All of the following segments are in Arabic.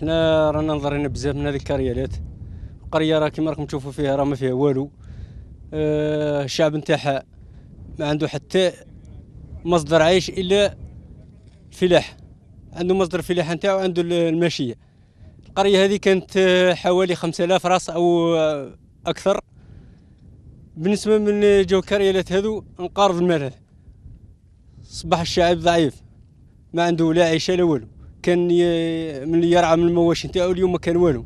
حنا رانا نضرينا بزاف من هذه الكريالات القريه راه كيما راكم تشوفوا فيها راه ما فيها والو آه الشعب نتاعها ما عنده حتى مصدر عيش الا الفلاح عنده مصدر الفلاحه نتاعو عنده الماشيه القريه هذه كانت آه، حوالي 5000 راس او آه، اكثر بالنسبه من جو الكريالات هذو انقرض المال صباح الشعب ضعيف ما عنده لا عيشه لا والو كان من اللي يرعى من المواشي نتاعو اليوم ما كان والو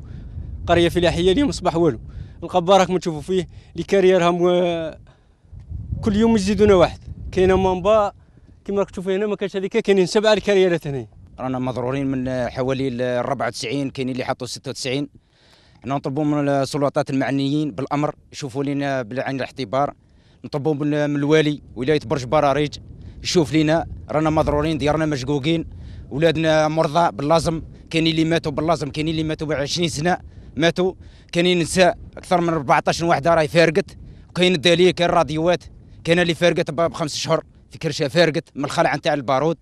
قريه فلاحيه اليوم اصبح والو القبار راكم تشوفوا فيه اللي كاريرهم كل يوم يزيدونا واحد كاينه مامبا كما راك تشوفوا هنا ما كانش هذيك كاينين سبعه الكاريرات هنا رانا مضرورين من حوالي 94 كاينين اللي حطوا 96 حنا نطلبوا من السلطات المعنيين بالامر يشوفوا لنا بالعين الاعتبار نطلبوا من الوالي ولايه برج براريج يشوف لنا رانا مضرورين ديارنا مشقوقين ولادنا مرضى باللازم كاينين اللي ماتوا باللازم كاينين اللي ماتوا ب 20 سنه ماتوا كاينين نساء اكثر من 14 وحده راهي فارقت وكاين الدليل كاين الراديوات كاين اللي فارقت بخمس شهور في كرشه فارقت من الخلع نتاع البارود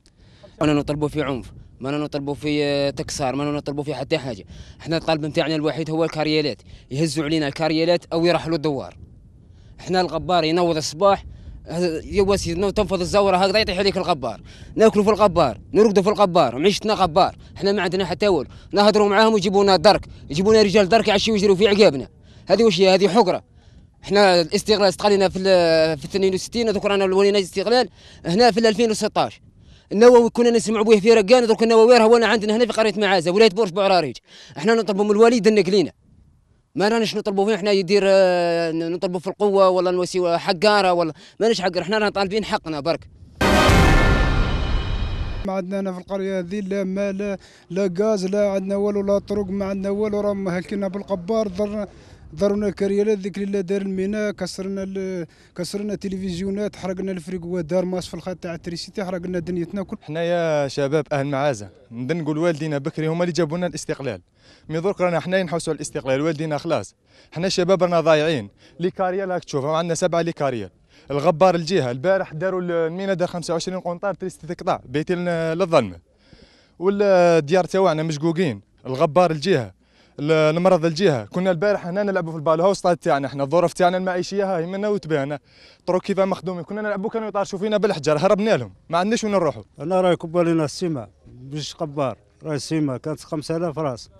انا نطلبوا في عنف ما نطلبوا في آه، تكسار ما نطلبوا في حتى حاجه احنا الطالب نتاعنا الوحيد هو الكاريالات يهزوا علينا الكاريالات او يرحلوا الدوار احنا الغبار ينوض الصباح يا وسيد تنفض الزوره هكذا يطيح عليك الغبار ناكلوا في الغبار نرقدوا في الغبار معيشتنا غبار احنا ما عندنا حتى ول نهضروا معاهم ويجيبونا درك يجيبونا رجال درك يعشيو يجروا في عقابنا هذه واش هي هذه حقره احنا الاستغلال استقلنا في في 62 دوك رانا ولينا الاستقلال هنا في 2016 النووي كنا نسمع به في رقان دوك النووي راهو عندنا هنا في قريه معازه ولايه بورش بعراريج احنا نطلبوا من الوالد يدنك لينا ما رانيش نطلبوا فيه احنا يدير آه، نطلبوا في القوه ولا نوسي حقاره ولا ما ماناش حق احنا رانا طالبين حقنا برك ما عندنا انا في القريه هذه لا ما لا لا غاز لا عندنا والو لا طرق ما عندنا والو راهم هلكنا بالقبار ضرنا ضرنا كريالات ذكر الله دار الميناء كسرنا كسرنا التلفزيونات حرقنا الفريق دار ماس في الخط تاع التريسيتي حرقنا دنيتنا كل حنايا شباب اهل معازه نقول والدينا بكري هما اللي جابوا لنا الاستقلال مي درك رانا حنايا نحوسوا على الاستقلال والدينا خلاص حنا شباب رانا ضايعين لي كاريال راك تشوف عندنا سبعه لي كاريال الغبار الجهه البارح داروا المينا دار 25 قنطار تريستي تقطع بيتي للظلمه والديار تاعنا مشقوقين الغبار الجهه المرض الجهه كنا البارح هنا نلعبوا في البال هاوس تاعنا يعني احنا الظروف تاعنا المعيشيه هاي منا وتبانا طرق كيفا مخدومين كنا نلعبوا كانوا يطارشوا فينا بالحجر هربنا لهم ما عندناش وين نروحوا انا راهي كبالينا السيمه مش قبار راهي السيمه كانت 5000 راس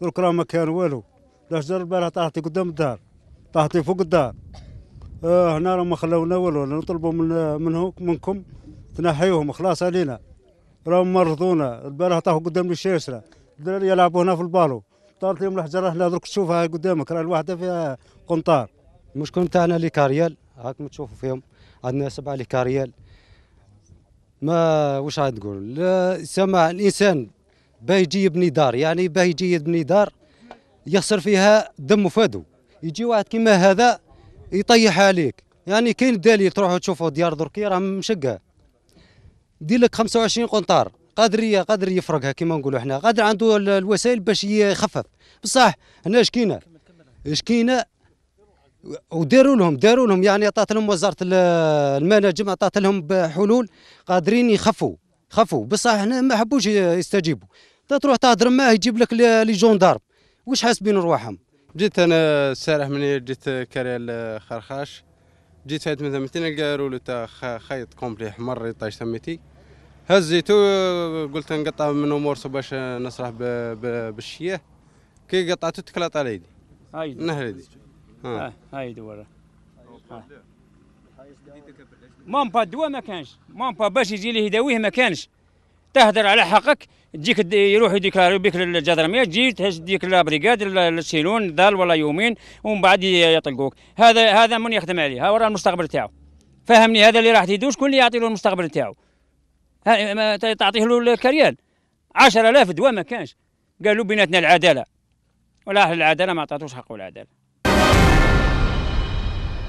درك راه ما كان والو الحجر البارح طاحت قدام الدار طاحت فوق الدار آه هنا راه ما خلاونا والو نطلبوا من منهم منكم تنحيوهم خلاص علينا راهم مرضونا البارح طاحوا قدام الشاشره الدراري يلعبوا هنا في البالو طارت لهم الحجره هنا درك تشوفها قدامك راه الواحده فيها قنطار كنت انا لي كاريال هاكم تشوفوا فيهم عندنا سبعه لي كاريال ما واش عاد نقول سمع الانسان باه يجي يبني دار يعني باه يجي يبني دار يخسر فيها دم وفادو يجي واحد كيما هذا يطيح عليك يعني كاين دليل تروحوا تشوفوا ديار دركي راه مشقه دير لك 25 قنطار قادر قادر يفرقها كما نقولوا احنا قادر عنده الوسائل باش يخفف بصح هنا شكينا شكينا وداروا لهم داروا لهم يعني عطات لهم وزاره المناجم عطات لهم حلول قادرين يخفوا خفوا بصح هنا ما حبوش يستجيبوا تروح تهضر معاه يجيب لك لي جوندارم واش حاسبين رواحهم جيت انا السارح من جيت كاري الخرخاش جيت فات مثلا قالوا رولو تاع خيط كومبلي حمر يطيش تميتي هزيتو قلت نقطع من مورسو باش نسرح بالشيه كي قطعته تكلط على يدي هاي نهر يدي ها هاي دورة مام با الدواء ما كانش مام با باش يجي لي يداويه ما كانش تهدر على حقك تجيك يروح يديك بك للجدرميه تجي تهز ديك لابريكاد للسيلون دال ولا يومين ومن بعد يطلقوك هذا هذا من يخدم عليه ها وراه المستقبل تاعو فهمني هذا اللي راح يدوش كل اللي يعطي له المستقبل تاعو تعطيه له الكريان 10000 دواء ما كانش قالوا بيناتنا العداله ولا العداله ما عطاتوش حقه العداله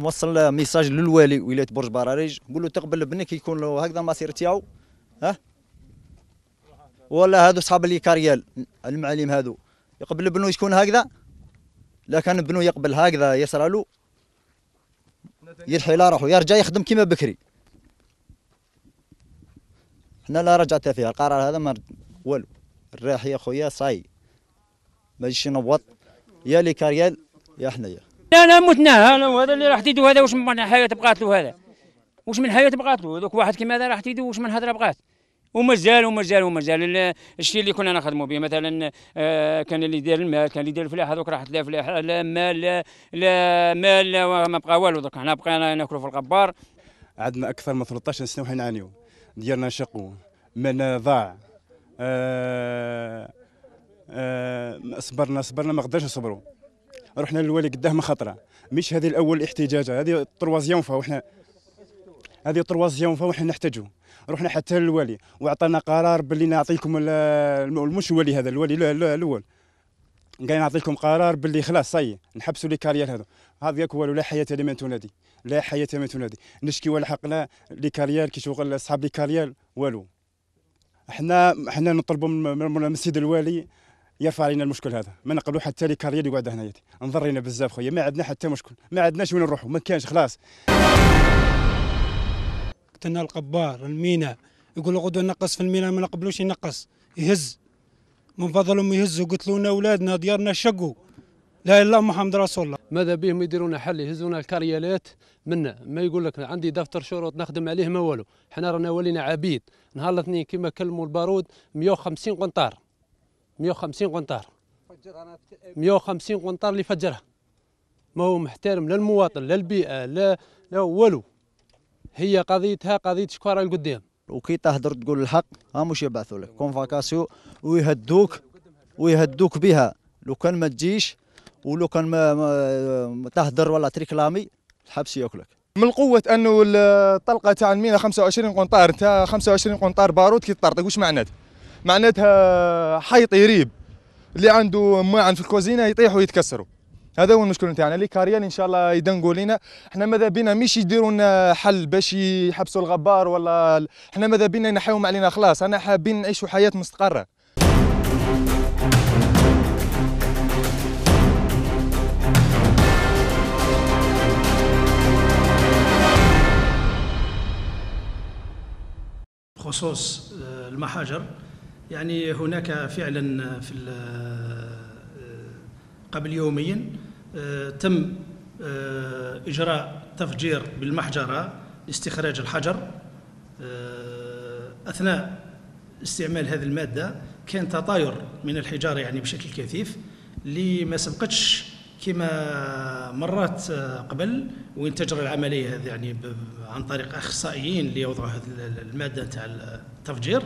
نوصل ميساج للوالي ولايه برج براريج نقول له تقبل ابنك يكون له هكذا المصير تاعو ها ولا هذو صحاب لي كاريال المعلم هذو يقبل ابنه يكون هكذا لا كان ابنه يقبل هكذا يسرالو يرحي لا على روحه يرجع يخدم كيما بكري حنا لا رجعت فيها القرار هذا ما والو الريح يا خويا صاي ما يجيش ينوط يا لي كاريال يا حنايا انا متنا انا وهذا اللي راح تيدو هذا واش من حياه بقات له هذا واش من حياه بقات له ذوك واحد كيما هذا راح تيدو واش من هضره بقات ومازال ومازال ومازال الشيء اللي كنا نخدموا به مثلا آه، كان اللي يدير المال كان اللي يدير الفلاحه هذوك راحت لا فلاحه لا مال لا, لا مال لا ما بقى والو دوك حنا بقينا ناكلوا في القبار عندنا اكثر من 13 سنه وحنا نعانيو ديالنا شقوا من ضاع آه آه صبرنا صبرنا ما قدرش نصبروا رحنا للوالي قدام خطره مش هذه الاول احتجاجه هذه التروازيون فيها هذه التروازيون فيها وحنا نحتاجوا رحنا حتى للوالي وعطانا قرار باللي نعطيكم مش هذا الوالي الاول قال نعطيكم قرار باللي خلاص صاي نحبسوا لي كاريير هذو هذا ياك والو لا حياه لمن تنادي لا حياه لمن تنادي نشكي ولا حقنا لي كاريير كي شغل اصحاب لي كاريير والو احنا احنا نطلبوا من السيد الوالي يرفع علينا المشكل هذا ما نقبلوا حتى لي كاريير يقعد هنايا نضرينا بزاف خويا ما عندنا حتى مشكل ما عندناش وين نروحوا ما كانش خلاص قتلنا القبار المينا يقولوا غدو نقص في المينا ما نقبلوش ينقص يهز من فضلهم يهزوا قتلونا اولادنا ديارنا شقوا لا اله الا محمد رسول الله ماذا بهم يديرونا حل يهزونا الكريالات منا ما يقول لك عندي دفتر شروط نخدم عليه ما والو حنا رانا ولينا عبيد نهار الاثنين كما كلموا البارود 150 قنطار 150 قنطار 150 قنطار اللي فجرها ما هو محترم لا المواطن لا البيئه لا لا والو هي قضيتها قضيه شكاره القدام وكي تهدر تقول الحق ها مش يبعثوا لك كونفاكاسيو ويهدوك ويهدوك بها لو كان ما تجيش ولو كان ما, ما تهدر ولا تريكلامي الحبس ياكلك من قوة انه الطلقة تاع المينا 25 قنطار تاع 25 قنطار بارود كي تطرطق واش معناتها؟ معناتها حيط يريب اللي عنده ماعن في الكوزينه يطيح ويتكسروا هذا هو المشكل نتاعنا لي كاريال ان شاء الله يدنقوا لينا احنا ماذا بينا مش يديروا لنا حل باش يحبسوا الغبار ولا احنا ماذا بينا ينحيوهم علينا خلاص انا حابين نعيشوا حياه مستقره بخصوص آه، المحاجر يعني هناك فعلا في آه، قبل يومين آه، تم آه، إجراء تفجير بالمحجرة لاستخراج الحجر آه، أثناء استعمال هذه المادة كان تطاير من الحجارة يعني بشكل كثيف اللي ما سبقتش كما مرات قبل وين تجرى العملية هذه يعني عن طريق أخصائيين اللي يوضعوا هذه المادة تاع التفجير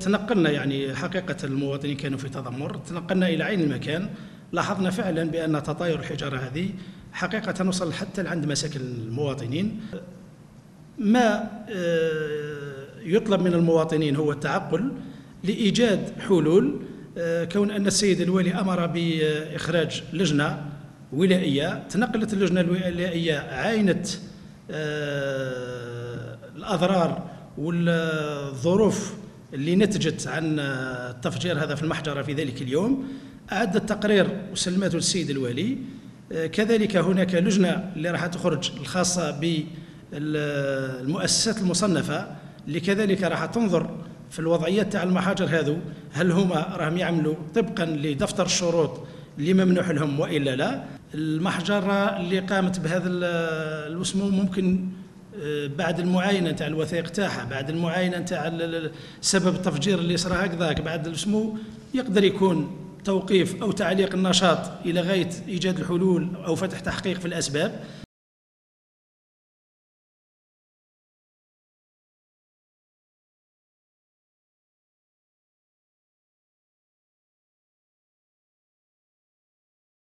تنقلنا يعني حقيقة المواطنين كانوا في تذمر تنقلنا إلى عين المكان لاحظنا فعلا بأن تطاير الحجارة هذه حقيقة وصل حتى عند مساكن المواطنين ما آه، يطلب من المواطنين هو التعقل لإيجاد حلول آه، كون أن السيد الوالي أمر بإخراج لجنة ولائية تنقلت اللجنة الولائية عاينة آه، الأضرار والظروف اللي نتجت عن التفجير هذا في المحجرة في ذلك اليوم أعد التقرير وسلمته للسيد الوالي آه، كذلك هناك لجنة اللي راح تخرج الخاصة بالمؤسسات المصنفة اللي كذلك راح تنظر في الوضعية تاع المحاجر هذو هل هما راهم يعملوا طبقا لدفتر الشروط اللي ممنوح لهم والا لا المحجرة اللي قامت بهذا الوسمو ممكن آه، بعد المعاينه تاع الوثائق تاعها بعد المعاينه تاع سبب التفجير اللي صرا هكذاك بعد الوسمو يقدر يكون توقيف أو تعليق النشاط إلى غاية إيجاد الحلول أو فتح تحقيق في الأسباب